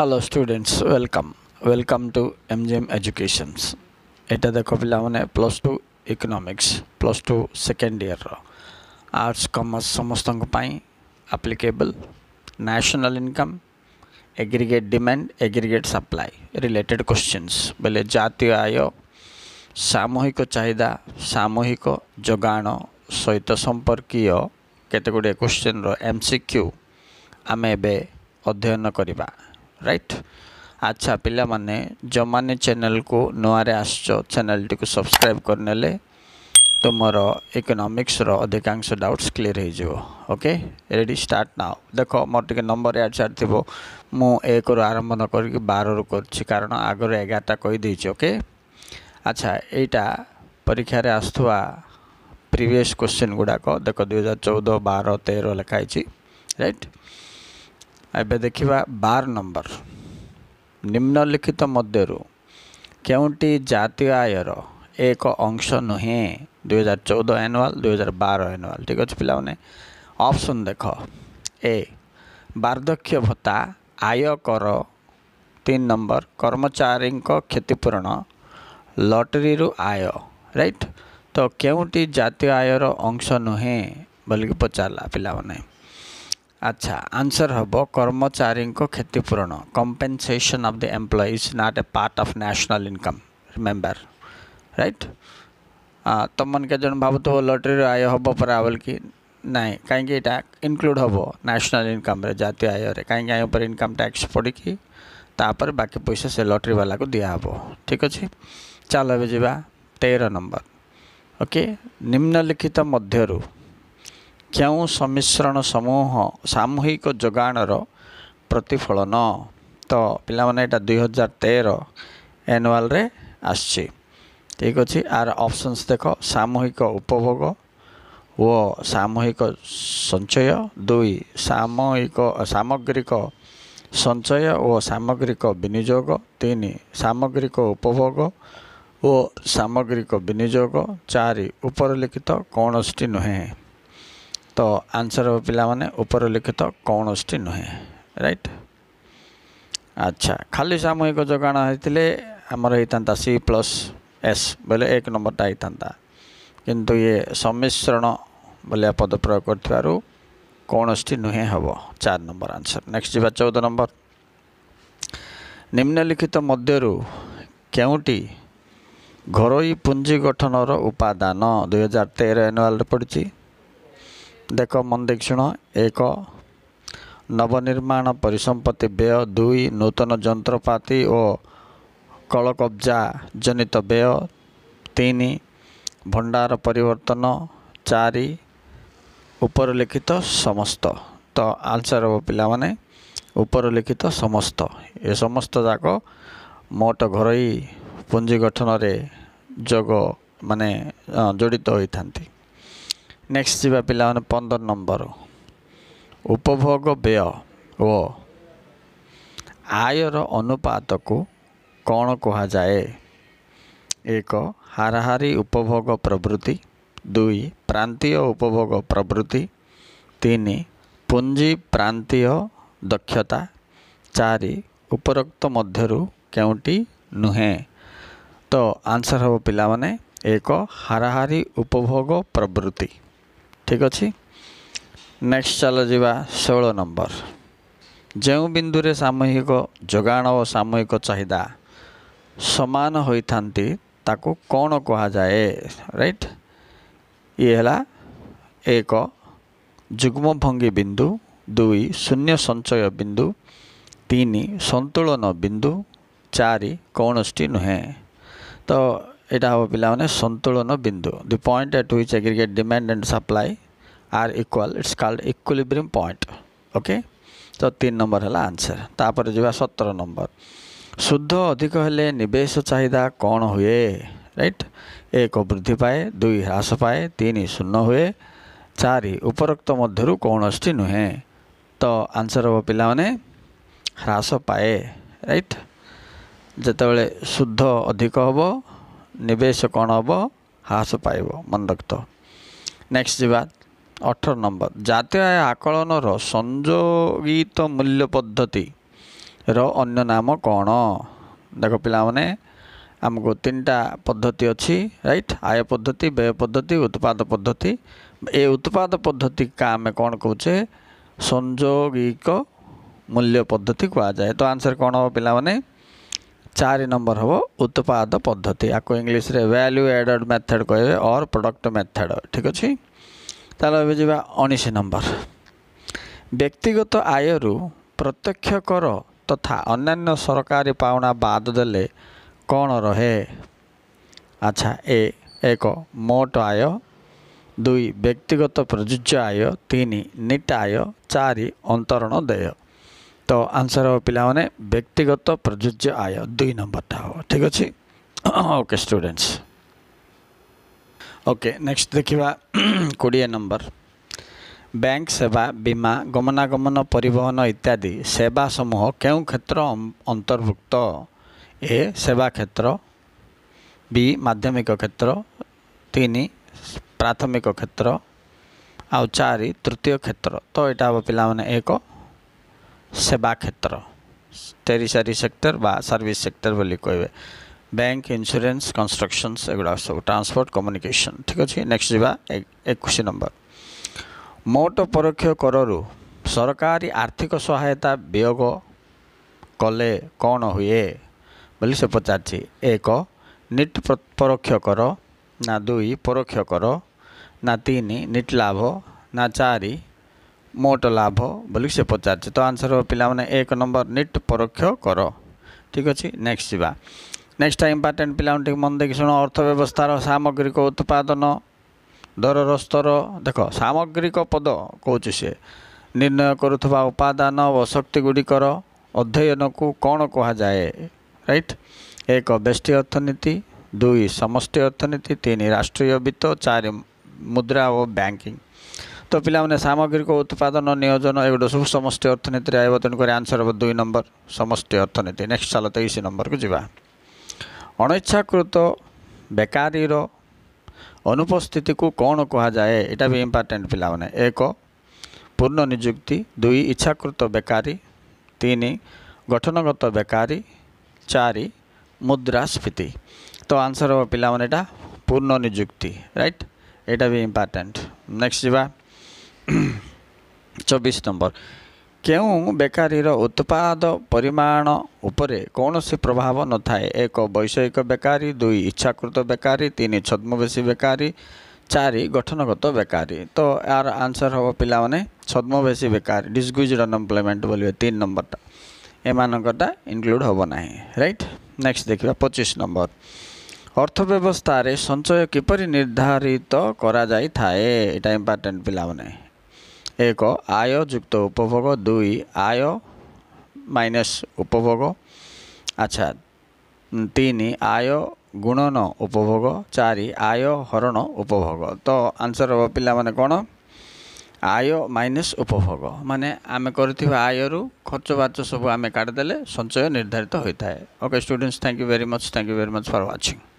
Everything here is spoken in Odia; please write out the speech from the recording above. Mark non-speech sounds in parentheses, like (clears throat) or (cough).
hello students welcome welcome to mgm educations ଏଇଟା ଦେଖ ପିଲାମାନେ plus two economics plus two second year arts commerce ସମସ୍ତଙ୍କ ପାଇଁ applicable national income aggregate demand aggregate supply related questions ବୋଲେ ଜାତୀୟ ଆୟ ସାମୂହିକ ଚାହିଦା ସାମୂହିକ ଯୋଗାଣ ସହିତ ସମ୍ପର୍କୀୟ କେତେ ଗୁଡ଼ିଏ କ୍ୱେଶ୍ଚିନ୍ର ଏମ୍ ସି କ୍ୟୁ ଆମେ ଏବେ ଅଧ୍ୟୟନ କରିବା ରାଇଟ୍ ଆଚ୍ଛା ପିଲାମାନେ ଯେଉଁମାନେ ଚ୍ୟାନେଲକୁ ନୂଆରେ ଆସିଛ ଚ୍ୟାନେଲଟିକୁ ସବସ୍କ୍ରାଇବ୍ କରିନେଲେ ତୁମର ଇକୋନୋମିକ୍ସର ଅଧିକାଂଶ ଡାଉଟ୍ସ କ୍ଲିଅର ହେଇଯିବ ଓକେ ରେଡ଼ି ଷ୍ଟାର୍ଟ ନାଓ ଦେଖ ମୋର ଟିକେ ନମ୍ବର ଇଆଡ଼େ ସିଆଡ଼େ ଥିବ ମୁଁ ଏକରୁ ଆରମ୍ଭ ନ କରିକି ବାରରୁ କରୁଛି କାରଣ ଆଗରୁ ଏଗାରଟା କହିଦେଇଛି ଓକେ ଆଚ୍ଛା ଏଇଟା ପରୀକ୍ଷାରେ ଆସୁଥିବା ପ୍ରିଭିୟସ୍ କ୍ୱେଶ୍ଚିନ୍ ଗୁଡ଼ାକ ଦେଖ ଦୁଇହଜାର ଚଉଦ ବାର ତେର ଲେଖା ହେଇଛି ରାଇଟ୍ ଏବେ ଦେଖିବା ବାର ନମ୍ବର ନିମ୍ନଲିଖିତ ମଧ୍ୟରୁ କେଉଁଟି ଜାତୀୟ ଆୟର ଏକ ଅଂଶ ନୁହେଁ ଦୁଇହଜାର ଚଉଦ ଆନୁଆଲ୍ ଦୁଇହଜାର ବାର ଆନୁଆଲ୍ ଠିକ୍ ଅଛି ପିଲାମାନେ ଅପସନ୍ ଦେଖ ଏ ବାର୍ଦ୍ଧକ୍ୟ ଭତ୍ତା ଆୟକର ତିନି ନମ୍ବର କର୍ମଚାରୀଙ୍କ କ୍ଷତିପୂରଣ ଲଟେରୀରୁ ଆୟ ରାଇଟ୍ ତ କେଉଁଟି ଜାତୀୟ ଆୟର ଅଂଶ ନୁହେଁ ବୋଲିକି ପଚାରିଲା ପିଲାମାନେ अच्छा आंसर हम कर्मचारी क्षतिपूरण compensation of the employees not a part of national income remember right तुम मन के जन भावत लटरी आय हम पूरा बोल कि ना कहीं इनक्लूड हम नेशनल इनकम जय कहीं पर इनकम टैक्स पड़ कि बाकी पैसा से लटरी बाला को दिहब ठीक अच्छे चल अभी जा तेरह नंबर ओके निम्नलिखित मध्य କେଉଁ ସମିଶ୍ରଣ ସମୂହ ସାମୂହିକ ଯୋଗାଣର ପ୍ରତିଫଳନ ତ ପିଲାମାନେ ଏଇଟା ଦୁଇହଜାର ତେର ଆନୁଆଲରେ ଆସିଛି ଠିକ୍ ଅଛି ଆର ଅପସନ୍ସ ଦେଖ ସାମୂହିକ ଉପଭୋଗ ଓ ସାମୂହିକ ସଞ୍ଚୟ ଦୁଇ ସାମୂହିକ ସାମଗ୍ରିକ ସଞ୍ଚୟ ଓ ସାମଗ୍ରିକ ବିନିଯୋଗ ତିନି ସାମଗ୍ରିକ ଉପଭୋଗ ଓ ସାମଗ୍ରିକ ବିନିଯୋଗ ଚାରି ଉପରଲିଖିତ କୌଣସିଟି ନୁହେଁ ତ ଆନ୍ସର୍ ହେବ ପିଲାମାନେ ଉପର ଲିଖିତ କୌଣସିଟି ନୁହେଁ ରାଇଟ୍ ଆଚ୍ଛା ଖାଲି ସାମୂହିକ ଯୋଗାଣ ହେଇଥିଲେ ଆମର ହେଇଥାନ୍ତା ସି ପ୍ଲସ୍ ଏସ୍ ବୋଇଲେ ଏକ ନମ୍ବରଟା ହେଇଥାନ୍ତା କିନ୍ତୁ ଇଏ ସମିଶ୍ରଣ ବୋଲିଆ ପଦ ପ୍ରୟୋଗ କରିଥିବାରୁ କୌଣସିଟି ନୁହେଁ ହେବ ଚାରି ନମ୍ବର ଆନ୍ସର୍ ନେକ୍ସଟ୍ ଯିବା ଚଉଦ ନମ୍ବର ନିମ୍ନଲିଖିତ ମଧ୍ୟରୁ କେଉଁଟି ଘରୋଇ ପୁଞ୍ଜି ଗଠନର ଉପାଦାନ ଦୁଇହଜାର ତେର ଆନୁଆଲ୍ରେ ପଡ଼ିଛି ଦେଖ ମନ୍ଦିକ୍ଷୁଣ ଏକ ନବନିର୍ମାଣ ପରିସମ୍ପତ୍ତି ବ୍ୟୟ ଦୁଇ ନୂତନ ଯନ୍ତ୍ରପାତି ଓ କଳକବ୍ଜା ଜନିତ ବ୍ୟୟ ତିନି ଭଣ୍ଡାର ପରିବର୍ତ୍ତନ ଚାରି ଉପରେ ଲିଖିତ ସମସ୍ତ ତ ଆନ୍ସର୍ ହେବ ପିଲାମାନେ ଉପରେ ଲିଖିତ ସମସ୍ତ ଏ ସମସ୍ତ ଯାକ ମୋଟ ଘରୋଇ ପୁଞ୍ଜି ଗଠନରେ ଯୋଗ ମାନେ ଜଡ଼ିତ ହୋଇଥାନ୍ତି ନେକ୍ସଟ ଯିବା ପିଲାମାନେ ପନ୍ଦର ନମ୍ବର ଉପଭୋଗ ବ୍ୟୟ ଓ ଆୟର ଅନୁପାତକୁ କ'ଣ କୁହାଯାଏ ଏକ ହାରାହାରି ଉପଭୋଗ ପ୍ରବୃତ୍ତି ଦୁଇ ପ୍ରାନ୍ତୀୟ ଉପଭୋଗ ପ୍ରବୃତ୍ତି ତିନି ପୁଞ୍ଜି ପ୍ରାନ୍ତୀୟ ଦକ୍ଷତା ଚାରି ଉପରୋକ୍ତ ମଧ୍ୟରୁ କେଉଁଟି ନୁହେଁ ତ ଆନ୍ସର୍ ହେବ ପିଲାମାନେ ଏକ ହାରାହାରି ଉପଭୋଗ ପ୍ରବୃତ୍ତି ଠିକ୍ ଅଛି ନେକ୍ସଟ୍ ଚାଲ ଯିବା ଷୋହଳ ନମ୍ବର ଯେଉଁ ବିନ୍ଦୁରେ ସାମୂହିକ ଯୋଗାଣ ଓ ସାମୂହିକ ଚାହିଦା ସମାନ ହୋଇଥାନ୍ତି ତାକୁ କ'ଣ କୁହାଯାଏ ରାଇଟ୍ ଇଏ ହେଲା ଏକ ଯୁଗ୍ମ ଭଙ୍ଗୀ ବିନ୍ଦୁ ଦୁଇ ଶୂନ୍ୟ ସଞ୍ଚୟ ବିନ୍ଦୁ ତିନି ସନ୍ତୁଳନ ବିନ୍ଦୁ ଚାରି କୌଣସିଟି ନୁହେଁ ତ এটা হব পিলামানে সନ୍ତୁଳନ বিন্দু the point at which aggregate demand and supply are equal it's called equilibrium point okay ତ ତିନି ନମ୍ବର ହେଲା ଆନ୍ସର ତାପରେ ଯିବା ସତର ନମ୍ବର ସୁଧ ଅଧିକ ହେଲେ ନିବେଶ ଚାହିଦା କ'ଣ ହୁଏ ରାଇଟ୍ ଏକ ବୃଦ୍ଧି ପାଏ ଦୁଇ ହ୍ରାସ ପାଏ ତିନି ଶୂନ୍ୟ ହୁଏ ଚାରି ଉପରୋକ୍ତ ମଧ୍ୟରୁ କୌଣସିଟି ନୁହେଁ ତ ଆନ୍ସର ହେବ ପିଲାମାନେ ହ୍ରାସ ପାଏ ରାଇଟ୍ ଯେତେବେଳେ ସୁଧ ଅଧିକ ହେବ ନିବେଶ କ'ଣ ହେବ ହ୍ରାସ ପାଇବ ମନେ ରଖିଥାଅ ନେକ୍ସଟ ଯିବା ଅଠର ନମ୍ବର ଜାତୀୟ ଆୟ ଆକଳନର ସଂଯୋଗିତ ମୂଲ୍ୟ ପଦ୍ଧତିର ଅନ୍ୟ ନାମ କ'ଣ ଦେଖ ପିଲାମାନେ ଆମକୁ ତିନିଟା ପଦ୍ଧତି ଅଛି ରାଇଟ୍ ଆୟ ପଦ୍ଧତି ବ୍ୟୟ ପଦ୍ଧତି ଉତ୍ପାଦ ପଦ୍ଧତି ଏ ଉତ୍ପାଦ ପଦ୍ଧତିକା ଆମେ କ'ଣ କହୁଛେ ସଂଯୋଗିକ ମୂଲ୍ୟ ପଦ୍ଧତି କୁହାଯାଏ ତ ଆନ୍ସର୍ କ'ଣ ହେବ ପିଲାମାନେ ଚାରି ନମ୍ବର ହେବ ଉତ୍ପାଦ ପଦ୍ଧତି ଆକୁ ଇଂଲିଶରେ ଭାଲ୍ୟୁ ଆଡ଼େଡ଼୍ ମେଥଡ଼୍ କହିବେ ଅର୍ ପ୍ରଡ଼କ୍ଟ ମେଥଡ଼୍ ଠିକ୍ ଅଛି ତାହେଲେ ଏବେ ଯିବା ଉଣେଇଶ ନମ୍ବର ବ୍ୟକ୍ତିଗତ ଆୟରୁ ପ୍ରତ୍ୟକ୍ଷ କର ତଥା ଅନ୍ୟାନ୍ୟ ସରକାରୀ ପାଉଣା ବାଦ ଦେଲେ କ'ଣ ରହେ ଆଚ୍ଛା ଏ ଏକ ମୋଟ ଆୟ ଦୁଇ ବ୍ୟକ୍ତିଗତ ପ୍ରଯୁଜ୍ୟ ଆୟ ତିନି ନିଟ ଆୟ ଚାରି ଅନ୍ତରଣ ଦେୟ ତ ଆନ୍ସର୍ ହେବ ପିଲାମାନେ ବ୍ୟକ୍ତିଗତ ପ୍ରଯୁଜ୍ୟ ଆୟ ଦୁଇ ନମ୍ବରଟା ହେବ ଠିକ୍ ଅଛି ଓକେ ଷ୍ଟୁଡ଼େଣ୍ଟସ୍ ଓକେ ନେକ୍ସଟ ଦେଖିବା (clears throat) କୋଡ଼ିଏ ନମ୍ବର ବ୍ୟାଙ୍କ ସେବା ବୀମା ଗମନାଗମନ ପରିବହନ ଇତ୍ୟାଦି ସେବା ସମୂହ କେଉଁ କ୍ଷେତ୍ର ଅନ୍ତର୍ଭୁକ୍ତ ଏ ସେବା କ୍ଷେତ୍ର ବି ମାଧ୍ୟମିକ କ୍ଷେତ୍ର ତିନି ପ୍ରାଥମିକ କ୍ଷେତ୍ର ଆଉ ଚାରି ତୃତୀୟ କ୍ଷେତ୍ର ତ ଏଇଟା ହେବ ପିଲାମାନେ ଏକ ସେବା କ୍ଷେତ୍ର ଟେରିସାରି ସେକ୍ଟର ବା ସର୍ଭିସ୍ ସେକ୍ଟର ବୋଲି କହିବେ ବ୍ୟାଙ୍କ ଇନ୍ସୁରାନ୍ସ କନଷ୍ଟ୍ରକ୍ସନ୍ସ ଏଗୁଡ଼ାକ ସବୁ ଟ୍ରାନ୍ସପୋର୍ଟ କମ୍ୟୁନିକେସନ୍ ଠିକ୍ ଅଛି ନେକ୍ସଟ ଯିବା ଏକୋଇଶ ନମ୍ବର ମୋଟ ପରୋକ୍ଷ କରରୁ ସରକାରୀ ଆର୍ଥିକ ସହାୟତା ବିୟୋଗ କଲେ କ'ଣ ହୁଏ ବୋଲି ସେ ପଚାରିଛି ଏକ ନିଟ୍ ପରୋକ୍ଷ କର ନା ଦୁଇ ପରୋକ୍ଷ କର ନା ତିନି ନିଟ୍ ଲାଭ ନା ଚାରି ମୋଟ ଲାଭ ବୋଲିକି ସେ ପଚାରିଛି ତ ଆନ୍ସର୍ ପିଲାମାନେ ଏକ ନମ୍ବର ନିଟ୍ ପରୋକ୍ଷ କର ଠିକ୍ ଅଛି ନେକ୍ସଟ୍ ଯିବା ନେକ୍ସଟ୍ ଇମ୍ପୋର୍ଟାଣ୍ଟ ପିଲାମାନେ ଟିକେ ମନ ଦେଇକି ଶୁଣ ଅର୍ଥବ୍ୟବସ୍ଥାର ସାମଗ୍ରିକ ଉତ୍ପାଦନ ଦରର ସ୍ତର ଦେଖ ସାମଗ୍ରିକ ପଦ କହୁଛି ସେ ନିର୍ଣ୍ଣୟ କରୁଥିବା ଉପାଦାନ ଓ ଶକ୍ତିଗୁଡ଼ିକର ଅଧ୍ୟୟନକୁ କ'ଣ କୁହାଯାଏ ରାଇଟ୍ ଏକ ବ୍ୟଷ୍ଟି ଅର୍ଥନୀତି ଦୁଇ ସମଷ୍ଟି ଅର୍ଥନୀତି ତିନି ରାଷ୍ଟ୍ରୀୟ ବିତ୍ତ ଚାରି ମୁଦ୍ରା ଓ ବ୍ୟାଙ୍କିଙ୍ଗ ତ ପିଲାମାନେ ସାମଗ୍ରିକ ଉତ୍ପାଦନ ନିୟୋଜନ ଏଗୁଡ଼ା ସବୁ ସମଷ୍ଟି ଅର୍ଥନୀତିରେ ଆଇବ ତେଣୁକରି ଆନ୍ସର୍ ହେବ ଦୁଇ ନମ୍ବର ସମଷ୍ଟି ଅର୍ଥନୀତି ନେକ୍ସଟ ସାଲ ତେଇଶ ନମ୍ବରକୁ ଯିବା ଅଣଇଚ୍ଛାକୃତ ବେକାରୀର ଅନୁପସ୍ଥିତିକୁ କ'ଣ କୁହାଯାଏ ଏଇଟା ବି ଇମ୍ପୋର୍ଟାଣ୍ଟ ପିଲାମାନେ ଏକ ପୂର୍ଣ୍ଣ ନିଯୁକ୍ତି ଦୁଇ ଇଚ୍ଛାକୃତ ବେକାରୀ ତିନି ଗଠନଗତ ବେକାରୀ ଚାରି ମୁଦ୍ରାସ୍ଫୀତି ତ ଆନ୍ସର୍ ହେବ ପିଲାମାନେ ଏଇଟା ପୂର୍ଣ୍ଣ ନିଯୁକ୍ତି ରାଇଟ୍ ଏଇଟା ବି ଇମ୍ପୋର୍ଟାଣ୍ଟ ନେକ୍ସଟ ଯିବା ଚବିଶ ନମ୍ବର କେଉଁ ବେକାରୀର ଉତ୍ପାଦ ପରିମାଣ ଉପରେ କୌଣସି ପ୍ରଭାବ ନଥାଏ ଏକ ବୈଷୟିକ ବେକାରୀ ଦୁଇ ଇଚ୍ଛାକୃତ ବେକାରୀ ତିନି ଛଦ୍ମବେଶୀ ବେକାରୀ ଚାରି ଗଠନଗତ ବେକାରୀ ତ ଏହାର ଆନ୍ସର୍ ହେବ ପିଲାମାନେ ଛଦ୍ମବେଶୀ ବେକାରୀ ଡିସଗୁଜଡ଼ ଅନଏମ୍ପ୍ଲୟମେଣ୍ଟ ବୋଲିବେ ତିନି ନମ୍ବରଟା ଏମାନଙ୍କଟା ଇନକ୍ଲୁଡ଼ ହେବ ନାହିଁ ରାଇଟ୍ ନେକ୍ସଟ ଦେଖିବା ପଚିଶ ନମ୍ବର ଅର୍ଥବ୍ୟବସ୍ଥାରେ ସଞ୍ଚୟ କିପରି ନିର୍ଦ୍ଧାରିତ କରାଯାଇଥାଏ ଏଇଟା ଇମ୍ପୋର୍ଟାଣ୍ଟ ପିଲାମାନେ ଏକ ଆୟ ଯୁକ୍ତ ଉପଭୋଗ ଦୁଇ ଆୟ ମାଇନସ୍ ଉପଭୋଗ ଆଚ୍ଛା ତିନି ଆୟ ଗୁଣନ ଉପଭୋଗ ଚାରି ଆୟ ହରଣ ଉପଭୋଗ ତ ଆନ୍ସର୍ ହେବ ପିଲାମାନେ କ'ଣ ଆୟ ମାଇନସ୍ ଉପଭୋଗ ମାନେ ଆମେ କରିଥିବା ଆୟରୁ ଖର୍ଚ୍ଚ ବାର୍ଚ୍ଚ ସବୁ ଆମେ କାଟିଦେଲେ ସଞ୍ଚୟ ନିର୍ଦ୍ଧାରିତ ହୋଇଥାଏ okay students thank you very much thank you very much for watching